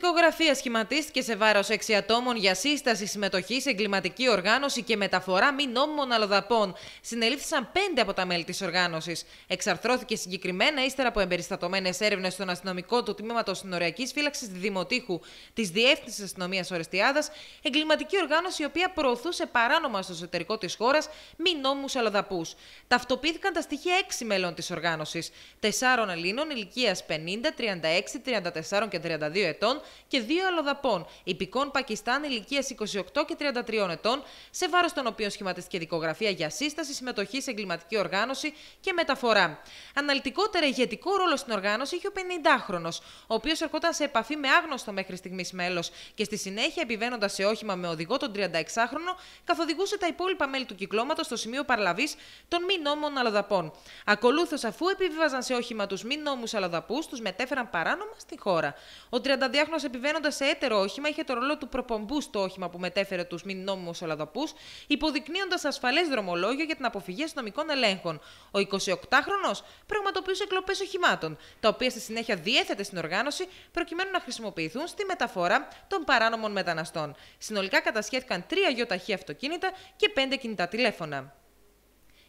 Δικογραφία σχηματίστηκε σε βάρος 6 ατόμων για σύσταση συμμετοχή σε εγκληματική οργάνωση και μεταφορά μη νόμιμων αλλοδαπών. Συνελήφθησαν 5 από τα μέλη της οργάνωσης. Εξαρθρώθηκε συγκεκριμένα ύστερα από εμπεριστατωμένες έρευνες στον αστυνομικό του τμήματος συνοριακής φύλαξης Δημοτήχου της Διεύθυνσης Αστυνομίας Ορεστιάδας, εγκληματική οργάνωση η οποία προωθούσε παράνομα στο εσωτερικό της χώρας μη νόμιμου αλλοδαπούς. Ταυτοποιήθηκαν τα στοιχεία 6 μέλων της οργάνωσης, 4 Ελλήνων ηλικίας 50, 36, 34 και 32 ετών και δύο αλλοδαπών, υπηκών Πακιστάν ηλικίας 28 και 33 ετών, σε βάρος των οποίων σχηματίστηκε δικογραφία για σύσταση, συμμετοχή σε εγκληματική οργάνωση και μεταφορά. Αναλυτικότερα ηγετικό ρόλο στην οργάνωση είχε ο 50χρονο, ο οποίος ερχόταν σε επαφή με άγνωστο μέχρι στιγμής μέλος και στη συνέχεια επιβαίνοντας σε όχημα με οδηγό τον 36χρονο, καθοδηγούσε τα υπόλοιπα μέλη του κυκλώματος στο σημείο παραλαβής των μη νόμων αλλοδαπών. Ακολούθως, αφού επιβίβαζαν σε όχημα τους μη νόμους αλλοδαπούς, τους μετέφεραν παράνομα στη χώρα. Ο 32χρονο ως επιβαίνοντας σε έτερο όχημα, είχε το ρόλο του προπομπού στο όχημα που μετέφερε τους μη νόμιμους Ολλαδοπού, υποδεικνύοντας ασφαλές δρομολόγιο για την αποφυγή αστυνομικών ελέγχων. Ο 28χρονο πραγματοποιούσε κλοπές οχημάτων, τα οποία στη συνέχεια διέθετε στην οργάνωση προκειμένου να χρησιμοποιηθούν στη μεταφορά των παράνομων μεταναστών. Συνολικά κατασχέθηκαν τρία γιοταχή αυτοκίνητα και πέντε κινητά τηλέφωνα.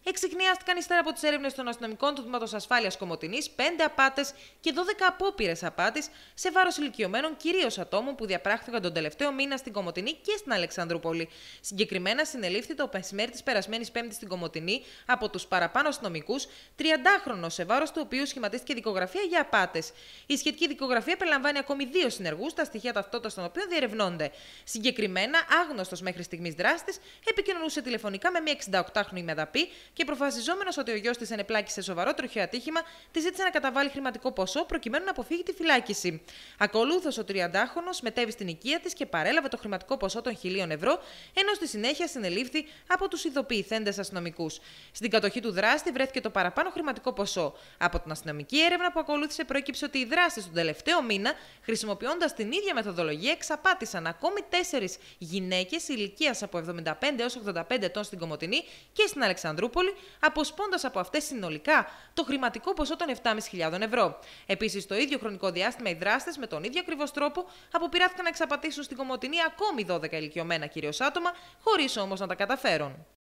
Εξηχνιάστηκαν ύστερα από τις έρευνες των αστυνομικών του Τμήματος Ασφάλειας Κομοτινή, 5 απάτες και 12 απόπειρες απάτης σε βάρος ηλικιωμένων κυρίως ατόμων που διαπράχθηκαν τον τελευταίο μήνα στην Κομωτινή και στην Αλεξανδρούπολη. Συγκεκριμένα συνελήφθη το μεσημέρι της περασμένης Πέμπτης στην Κομωτινή από τους παραπάνω αστυνομικούς 30χρονο σε βάρος του οποίου σχηματίστηκε δικογραφία για απάτες. Η σχετική δικογραφία περιλαμβάνει ακόμη δύο συνεργούς, τα στοιχεία ταυτότητας των οποίων διερευνώνται. Συγκεκριμένα, άγνωστος μέχρι στιγμής δράστης επικοινωνούσε τηλεφωνικά με μία 68χρονη μεδαπή και προφασιζόμενος ότι ο γιος της ενεπλάκη σε σοβαρό τροχαίο ατύχημα, της ζήτησε να καταβάλει χρηματικό ποσό προκειμένου να αποφύγει τη φυλάκιση. Ακολούθως, ο 30χρονο μετέβη στην οικία της και παρέλαβε το χρηματικό ποσό των 1000 ευρώ, ενώ στη συνέχεια συνελήφθη από τους ειδοποιηθέντες αστυνομικούς. Στην κατοχή του δράστη βρέθηκε το παραπάνω χρηματικό ποσό. Από την αστυνομική έρευνα που ακολούθησε, προέκυψε ότι οι δράστες τον τελευταίο μήνα, χρησιμοποιώντας την ίδια μεθοδολογία, εξαπάτησαν ακόμη τέσσερις γυναίκες ηλικίας από 75 έω 85 ετών στην Κομωτινή και στην Αλεξανδρούπολη πόλη, αποσπώντας από αυτές συνολικά το χρηματικό ποσό των 7.500 ευρώ. Επίσης, το ίδιο χρονικό διάστημα, οι δράστες με τον ίδιο ακριβώς τρόπο αποπειράθηκαν να εξαπατήσουν στην Κομωτινή ακόμη 12 ηλικιωμένα κυρίως άτομα, χωρίς όμως να τα καταφέρουν.